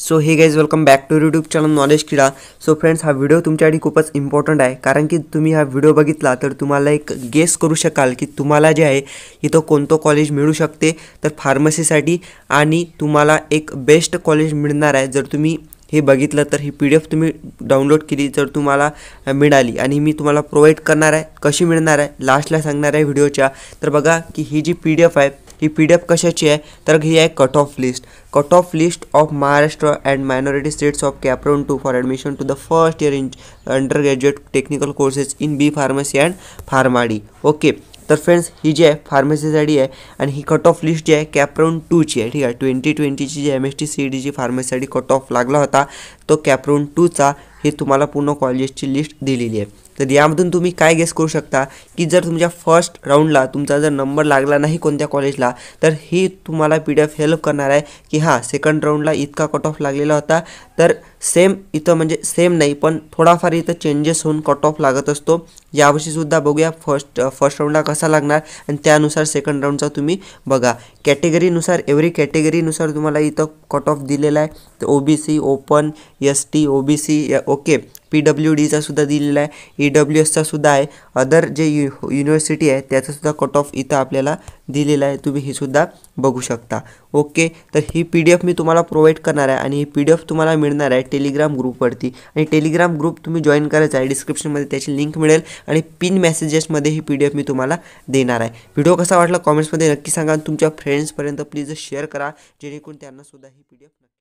so hey guys welcome back to YouTube channel knowledge किडा so friends हा video तुमच्यासाठी खूपच इम्पॉर्टंट है कारण कि तुम्हें हा वीडियो बघितला तर तुम्हाला एक गेस करू शकाल कि तुम्हारा जे आहे इथं कोणतं कॉलेज मिळू शकते तो फार्मसी आणि एक बेस्ट कॉलेज मिलना है जर तुम्हें हे बघितलं तर पी डी एफ तुम्हें डाउनलोड के लिए जर तुम्हारा मिलाली मी तुम्हारा प्रोवाइड करना है कशी मिलना है लास्टला सांगणार आहे व्हिडिओच्या तर बघा की ही जी पी डी एफ है ही पी डी एफ कशाची आहे तर ही आहे cut off list cut off list of Maharashtra and minority states of CAP round two for admission to the first year in undergraduate technical courses in B pharmacy and pharm D okay तर friends ही जी आहे फार्मसीसाठी आहे आणि ही cut off list जी आहे कॅप्रॉन टूची आहे ठीक आहे ट्वेंटी ट्वेंटीची जी M S T C D जी फार्मसीसाठी कट ऑफ लागला होता तो कॅप्रोन टूचा हे तुम्हाला पूर्ण कॉलेजची लिस्ट दिलेली आहे तर यामधून तुम्ही काय गेस करू शकता की जर तुमच्या फर्स्ट राऊंडला तुमचा जर नंबर लागला नाही कोणत्या कॉलेजला तर ही तुम्हाला पी डी एफ हेल्प करणार आहे की हां सेकंड राऊंडला इतका कट ऑफ लागलेला होता तर सेम इत मजे सेम नहीं पन थोडाफार इत चेंजेस होऊन कट ऑफ लागत असतो यावर्षीसुद्धा बघूया फर्स्ट फर्स्ट राऊंडला कसा लागणार आणि त्यानुसार सेकंड राऊंडचा तुम्हें बगा कॅटेगरीनुसार एवरी कैटेगरीनुसार तुम्हारा इत कट ऑफ दिलेला आहे तर O B C open S T O B C okay P W डीचा सुद्धा दिल्ला है ई e डब्ल्यू एसचा सुद्धा आहे अदर जे यू यूनिवर्सिटी है त्याचासुद्धा कट ऑफ इतना अपने दिलेला है तुम्हें हे सुद्धा बघू शकता ओके तर ही पी डी एफ मी तुम्हारा प्रोवाइड करना है और पी डी एफ तुम्हाला मिळणार है टेलिग्राम ग्रुप आणि टेलिग्राम ग्रुप तुम्हें जॉइन करायचा डिस्क्रिप्शन में त्याची लिंक मिले आणि पिन में ही पी डी एफ मी तुम्हारा देना है वीडियो कसा वाटला कॉमेंट्स में नक्की संगा तुम्हार फ्रेंड्सपर्यंत प्लीज शेयर करा जेनेकर त्यांनासुद्धा ही पी डी एफ